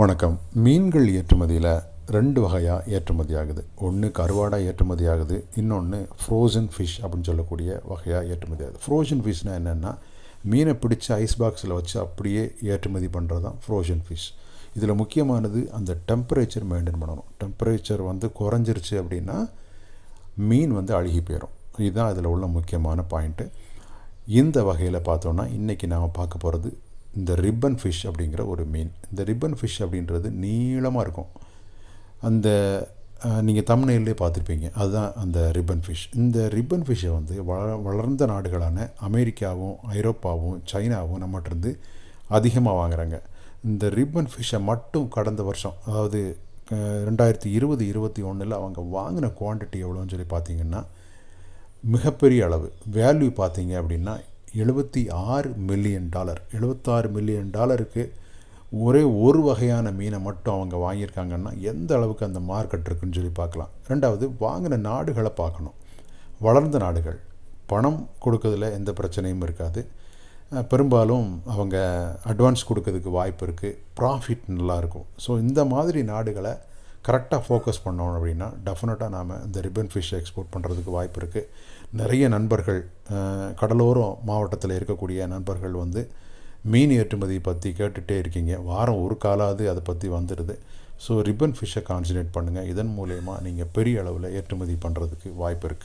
வணக்கம் மீன்கள் ஏற்றுமதியில் ரெண்டு வகையாக ஏற்றுமதி ஆகுது ஒன்று கருவாடாக ஏற்றுமதி ஆகுது இன்னொன்று ஃப்ரோசன் ஃபிஷ் அப்படின்னு சொல்லக்கூடிய வகையாக ஏற்றுமதி ஆகுது ஃப்ரோசன் ஃபிஷ்னால் என்னென்னா மீனை பிடிச்சி ஐஸ் பாக்ஸில் வச்சு அப்படியே ஏற்றுமதி பண்ணுறது தான் ஃப்ரோசன் ஃபிஷ் இதில் முக்கியமானது அந்த டெம்பரேச்சர் மெயின்டைன் பண்ணணும் டெம்பரேச்சர் வந்து குறைஞ்சிருச்சு அப்படின்னா மீன் வந்து அழுகி போயிடும் இதுதான் இதில் உள்ள முக்கியமான பாயிண்ட்டு இந்த வகையில் பார்த்தோன்னா இன்றைக்கி நாம் பார்க்க போகிறது இந்த ரிப்பன் ஃபிஷ் அப்படிங்கிற ஒரு மீன் இந்த ரிப்பன் ஃபிஷ் அப்படின்றது நீளமாக இருக்கும் அந்த நீங்கள் தமிழ்நிலே பார்த்துருப்பீங்க அதுதான் அந்த ரிப்பன் ஃபிஷ் இந்த ரிப்பன் ஃபிஷ்ஷை வந்து வள வளர்ந்த நாடுகளான அமெரிக்காவும் ஐரோப்பாவும் சைனாவும் நம்மகிட்டருந்து அதிகமாக வாங்குகிறாங்க இந்த ரிப்பன் ஃபிஷ்ஷை மட்டும் கடந்த வருஷம் அதாவது ரெண்டாயிரத்தி இருபது இருபத்தி ஒன்றில் அவங்க வாங்கின குவான்டிட்டி எவ்வளோன்னு சொல்லி பார்த்திங்கன்னா மிகப்பெரிய அளவு வேல்யூ பார்த்தீங்க அப்படின்னா எழுபத்தி ஆறு மில்லியன் டாலர் எழுபத்தாறு மில்லியன் டாலருக்கு ஒரே ஒரு வகையான மீனை மட்டும் அவங்க வாங்கியிருக்காங்கன்னா எந்த அளவுக்கு அந்த மார்க்கெட் இருக்குன்னு சொல்லி பார்க்கலாம் ரெண்டாவது வாங்கின நாடுகளை பார்க்கணும் வளர்ந்த நாடுகள் பணம் கொடுக்கறதுல எந்த பிரச்சனையும் இருக்காது பெரும்பாலும் அவங்க அட்வான்ஸ் கொடுக்கறதுக்கு வாய்ப்பு இருக்குது ப்ராஃபிட் நல்லாயிருக்கும் ஸோ இந்த மாதிரி நாடுகளை கரெக்டாக ஃபோக்கஸ் பண்ணோம் அப்படின்னா டெஃபினட்டாக நாம் இந்த ரிப்பன் ஃபிஷ் எக்ஸ்போர்ட் பண்ணுறதுக்கு வாய்ப்பு இருக்குது நிறைய நண்பர்கள் கடலோரம் மாவட்டத்தில் இருக்கக்கூடிய நண்பர்கள் வந்து மீன் ஏற்றுமதி பற்றி கேட்டுகிட்டே இருக்கீங்க வாரம் ஒரு காலாவது அதை பற்றி வந்துடுது ஸோ ரிப்பன் ஃபிஷ்ஷை கான்சன்ட்ரேட் பண்ணுங்கள் இதன் மூலயமா நீங்கள் பெரிய அளவில் ஏற்றுமதி பண்ணுறதுக்கு வாய்ப்பு இருக்குது